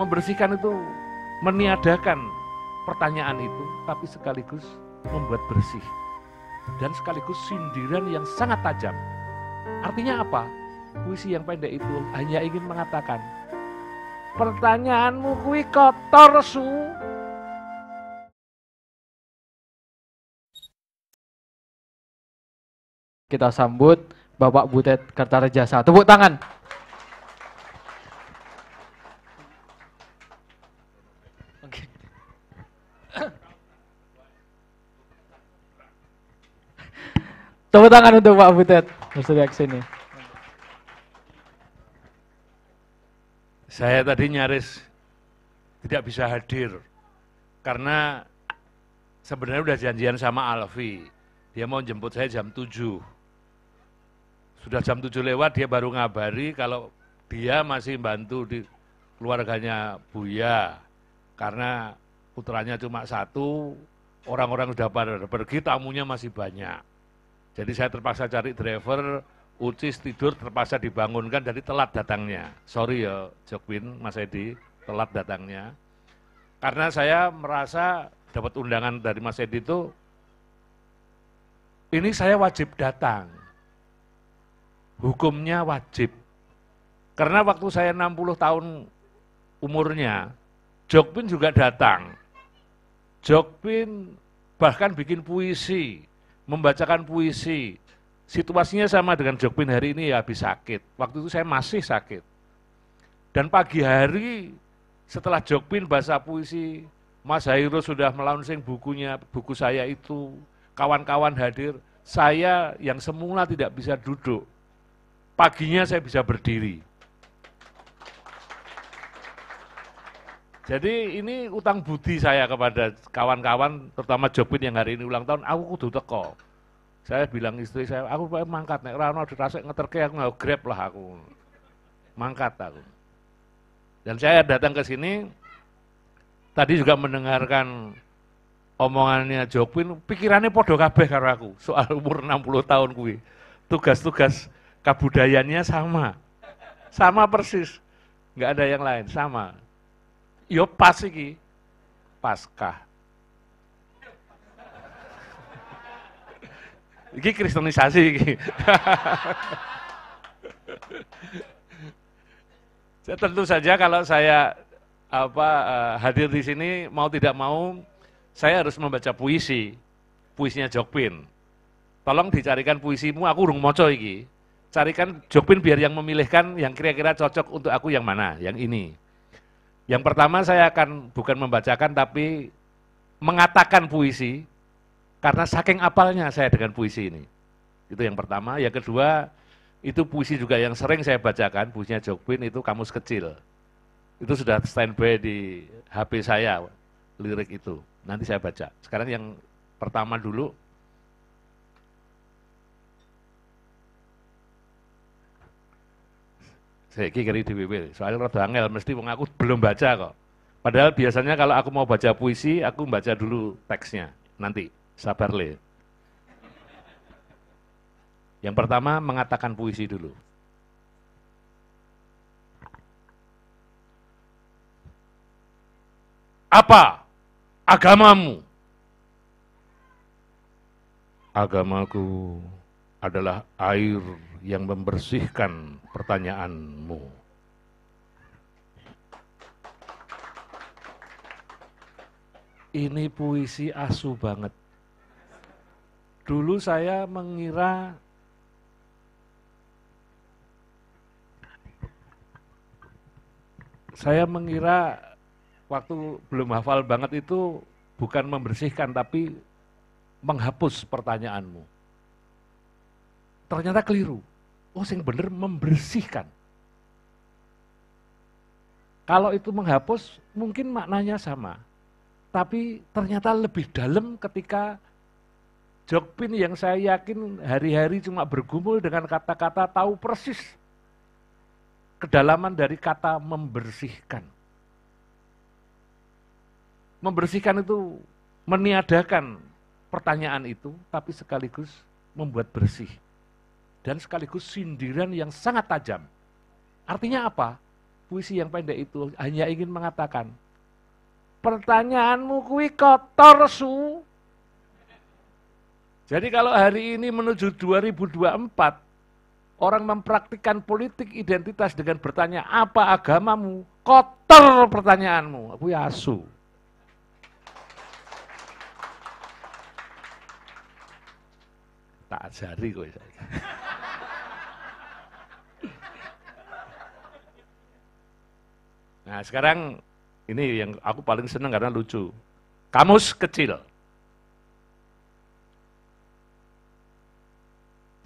Membersihkan itu meniadakan pertanyaan itu, tapi sekaligus membuat bersih. Dan sekaligus sindiran yang sangat tajam. Artinya apa? Puisi yang pendek itu hanya ingin mengatakan, pertanyaanmu kui kotor su, kita sambut Bapak Butet Kartarejasa. Tepuk tangan. Tepuk tangan untuk Pak Butet bersedia sini. Saya tadi nyaris tidak bisa hadir karena sebenarnya udah janjian sama Alfi. Dia mau jemput saya jam 7. Sudah jam 7 lewat dia baru ngabari kalau dia masih bantu di keluarganya Buya karena putranya cuma satu, orang-orang sudah pada pergi, tamunya masih banyak. Jadi saya terpaksa cari driver, Ucis tidur terpaksa dibangunkan jadi telat datangnya. Sorry ya Jokwin, Mas Edi, telat datangnya. Karena saya merasa dapat undangan dari Mas Edi itu, ini saya wajib datang. Hukumnya wajib. Karena waktu saya 60 tahun umurnya, Jokwin juga datang. Jokwin bahkan bikin puisi membacakan puisi. Situasinya sama dengan Jokpin hari ini ya habis sakit. Waktu itu saya masih sakit. Dan pagi hari setelah Jokpin bahasa puisi, Mas Hairo sudah melaunching bukunya, buku saya itu, kawan-kawan hadir, saya yang semula tidak bisa duduk, paginya saya bisa berdiri. Jadi ini utang budi saya kepada kawan-kawan, terutama Jopin yang hari ini ulang tahun, aku kudu teko. Saya bilang istri saya, aku pengen mangkat, nek Rano ada rasa ngeterke, aku nggak grab lah aku. Mangkat aku. Dan saya datang ke sini, tadi juga mendengarkan omongannya Jopin, pikirannya podo kabeh karo aku, soal umur 60 tahun kuwi. Tugas-tugas kabudayanya sama. Sama persis. Nggak ada yang lain, sama. Yo pas iki. Paskah. Iki kristenisasi iki. saya tentu saja kalau saya apa eh, hadir di sini mau tidak mau saya harus membaca puisi. Puisinya Jokpin. Tolong dicarikan puisimu, aku urung moco iki. Carikan Jokpin biar yang memilihkan yang kira-kira cocok untuk aku yang mana, yang ini. Yang pertama saya akan bukan membacakan tapi mengatakan puisi karena saking apalnya saya dengan puisi ini. Itu yang pertama. Yang kedua, itu puisi juga yang sering saya bacakan, puisinya Jokwin itu kamus kecil. Itu sudah standby di HP saya, lirik itu. Nanti saya baca. Sekarang yang pertama dulu, Saya kiri di WW. soalnya rada angel mesti wong aku belum baca kok. Padahal biasanya kalau aku mau baca puisi, aku baca dulu teksnya. Nanti sabar le. Yang pertama mengatakan puisi dulu. Apa agamamu? Agamaku adalah air yang membersihkan pertanyaanmu. Ini puisi asu banget. Dulu saya mengira saya mengira waktu belum hafal banget itu bukan membersihkan tapi menghapus pertanyaanmu. Ternyata keliru. Oh, yang benar membersihkan. Kalau itu menghapus, mungkin maknanya sama. Tapi ternyata lebih dalam ketika Jokpin yang saya yakin hari-hari cuma bergumul dengan kata-kata tahu persis kedalaman dari kata membersihkan. Membersihkan itu meniadakan pertanyaan itu, tapi sekaligus membuat bersih dan sekaligus sindiran yang sangat tajam. Artinya apa? Puisi yang pendek itu hanya ingin mengatakan, pertanyaanmu kui kotor su. Jadi kalau hari ini menuju 2024, orang mempraktikkan politik identitas dengan bertanya, apa agamamu? Kotor pertanyaanmu, aku asu. Ya, tak ajari kok. Ya. Nah sekarang ini yang aku paling senang karena lucu. Kamus kecil.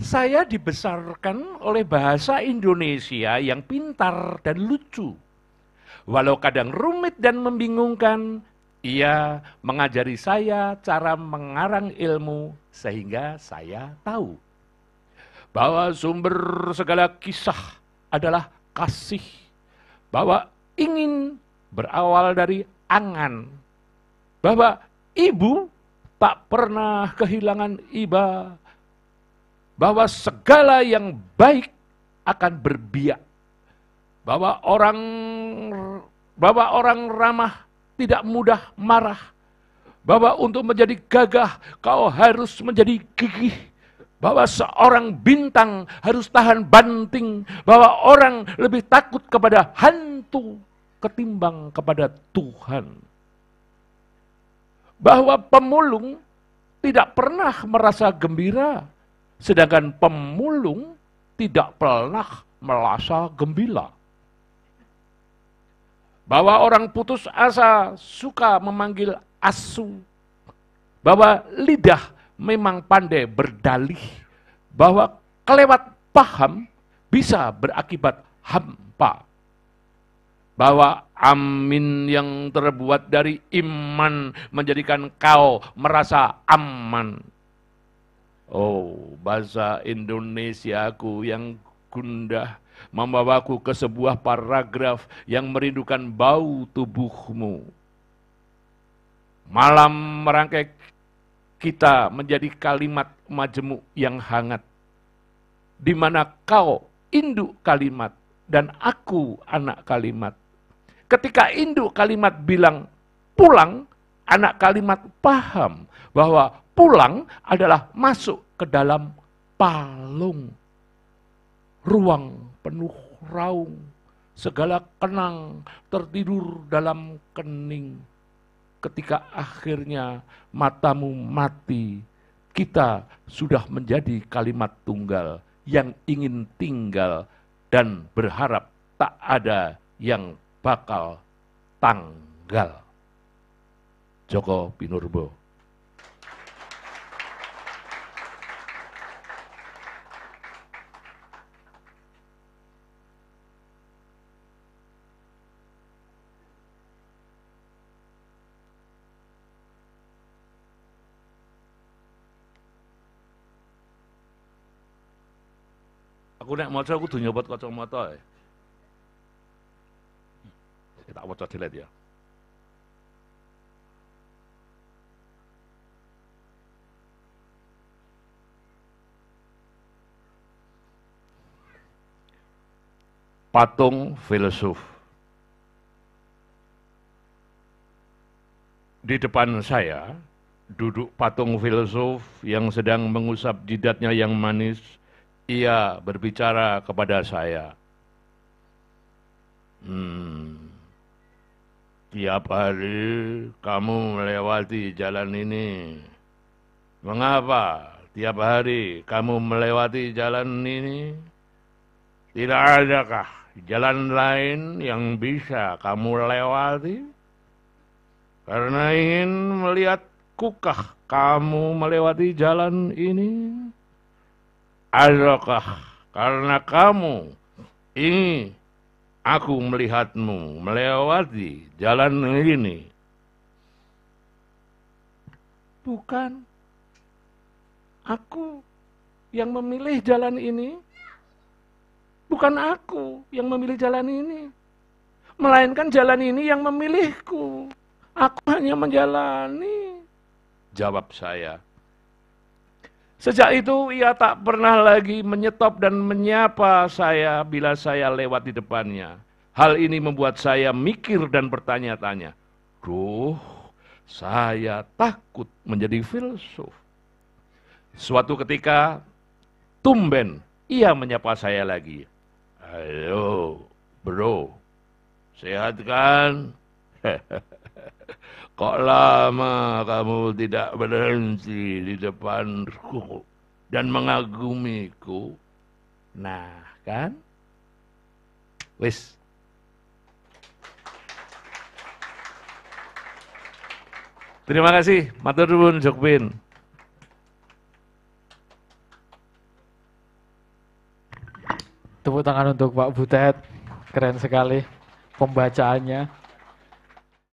Saya dibesarkan oleh bahasa Indonesia yang pintar dan lucu. Walau kadang rumit dan membingungkan, ia mengajari saya cara mengarang ilmu sehingga saya tahu bahwa sumber segala kisah adalah kasih, bahwa ingin berawal dari angan. Bahwa ibu tak pernah kehilangan iba. Bahwa segala yang baik akan berbiak. Bahwa orang bahwa orang ramah tidak mudah marah. Bahwa untuk menjadi gagah kau harus menjadi gigih bahwa seorang bintang harus tahan banting, bahwa orang lebih takut kepada hantu ketimbang kepada Tuhan. Bahwa pemulung tidak pernah merasa gembira, sedangkan pemulung tidak pernah merasa gembira. Bahwa orang putus asa suka memanggil asu, bahwa lidah memang pandai berdalih bahwa kelewat paham bisa berakibat hampa. Bahwa amin yang terbuat dari iman menjadikan kau merasa aman. Oh, bahasa Indonesia aku yang gundah membawaku ke sebuah paragraf yang merindukan bau tubuhmu. Malam merangkai kita menjadi kalimat majemuk yang hangat. Di mana kau induk kalimat dan aku anak kalimat. Ketika induk kalimat bilang pulang, anak kalimat paham bahwa pulang adalah masuk ke dalam palung. Ruang penuh raung, segala kenang tertidur dalam kening ketika akhirnya matamu mati, kita sudah menjadi kalimat tunggal yang ingin tinggal dan berharap tak ada yang bakal tanggal. Joko Pinurbo Aku nek maca aku kudu nyopot kacamata ae. Saya tak waca dilihat ya. Patung filsuf. Di depan saya duduk patung filsuf yang sedang mengusap jidatnya yang manis ia berbicara kepada saya. Hmm, tiap hari kamu melewati jalan ini. Mengapa tiap hari kamu melewati jalan ini? Tidak adakah jalan lain yang bisa kamu lewati? Karena ingin melihat kukah kamu melewati jalan ini? Adakah karena kamu ini aku melihatmu melewati jalan ini. Bukan aku yang memilih jalan ini, bukan aku yang memilih jalan ini, melainkan jalan ini yang memilihku. Aku hanya menjalani. Jawab saya, Sejak itu ia tak pernah lagi menyetop dan menyapa saya bila saya lewat di depannya. Hal ini membuat saya mikir dan bertanya-tanya. Duh, saya takut menjadi filsuf. Suatu ketika, tumben, ia menyapa saya lagi. Halo, bro, sehat kan? Kok lama kamu tidak berhenti di depanku dan mengagumiku? Nah, kan? Wis. Terima kasih. Matur nuwun Jokpin. Tepuk tangan untuk Pak Butet. Keren sekali pembacaannya.